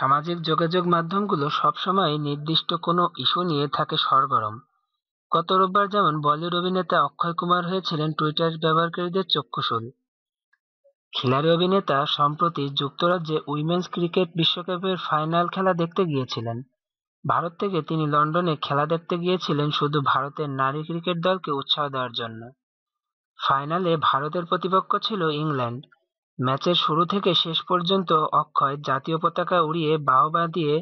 সামাজিক যোগাযোগ মাধ্যমগুলো সবসময় নির্দিষ্ট কোনো ইস্যু নিয়ে থাকে সরগরম গত রোববার যেমন বলিউড অভিনেতা অক্ষয় কুমার হয়েছিলেন টুইটার ব্যবহারকারীদের চক্ষুশুল খিলাড়ি অভিনেতা সম্প্রতি যুক্তরাজ্যে উইমেন্স ক্রিকেট বিশ্বকাপের ফাইনাল খেলা দেখতে গিয়েছিলেন ভারত থেকে তিনি লন্ডনে খেলা দেখতে গিয়েছিলেন শুধু ভারতের নারী ক্রিকেট দলকে উৎসাহ দেওয়ার জন্য ফাইনালে ভারতের প্রতিপক্ষ ছিল ইংল্যান্ড ম্যাচের শুরু থেকে শেষ পর্যন্ত অক্ষয় জাতীয় পতাকা উড়িয়ে বাহবা দিয়ে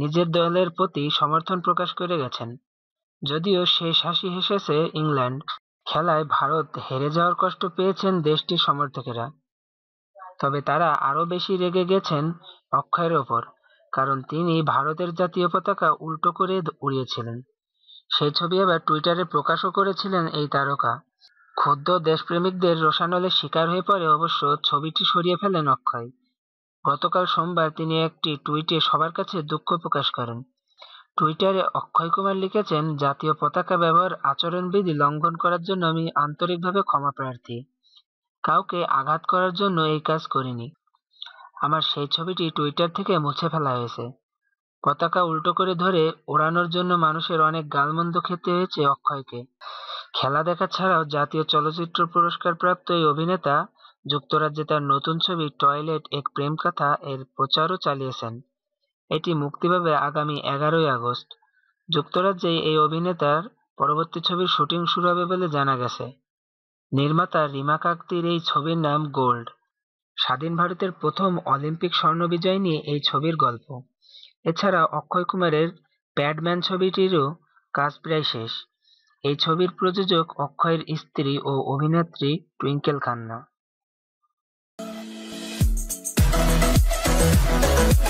নিজের দলের প্রতি সমর্থন প্রকাশ করে গেছেন যদিও শেষ হাসি হেসেছে ইংল্যান্ড খেলায় ভারত হেরে যাওয়ার কষ্ট পেয়েছেন দেশটির সমর্থকেরা তবে তারা আরও বেশি রেগে গেছেন অক্ষয়ের ওপর কারণ তিনি ভারতের জাতীয় পতাকা উল্টো করে উড়িয়েছিলেন সেই ছবি আবার টুইটারে প্রকাশও করেছিলেন এই তারকা ক্ষুদ্র দেশপ্রেমিকদের রোষানলের শিকার হয়ে পড়ে অবশ্য ছবিটি সরিয়ে ফেলেন অক্ষয় গতকাল সোমবার তিনি একটি টুইটে সবার কাছে দুঃখ প্রকাশ করেন টুইটারে অক্ষয় কুমার লিখেছেন জাতীয় পতাকা ব্যবহার আচরণবিধি লঙ্ঘন করার জন্য আমি আন্তরিকভাবে ক্ষমা প্রার্থী কাউকে আঘাত করার জন্য এই কাজ করিনি আমার সেই ছবিটি টুইটার থেকে মুছে ফেলা হয়েছে পতাকা উল্টো করে ধরে ওড়ানোর জন্য মানুষের অনেক গালমন্দ খেতে হয়েছে অক্ষয়কে খেলা দেখা ছাড়াও জাতীয় চলচ্চিত্র পুরস্কার প্রাপ্ত এই অভিনেতা যুক্তরাজ্যে তার নতুন ছবি টয়লেট এক প্রেম কথা এর প্রচারও চালিয়েছেন এটি মুক্তি পাবে আগামী এগারোই আগস্ট যুক্তরাজ্যে এই অভিনেতার পরবর্তী ছবির শুটিং শুরু হবে বলে জানা গেছে নির্মাতা রিমা কাকতির এই ছবির নাম গোল্ড স্বাধীন ভারতের প্রথম অলিম্পিক স্বর্ণ বিজয় নিয়ে এই ছবির গল্প এছাড়া অক্ষয় কুমারের প্যাডম্যান ছবিটিরও কাজ প্রায় শেষ এই ছবির প্রযোজক অক্ষয়ের স্ত্রী ও অভিনেত্রী টুইঙ্কেল খান্না।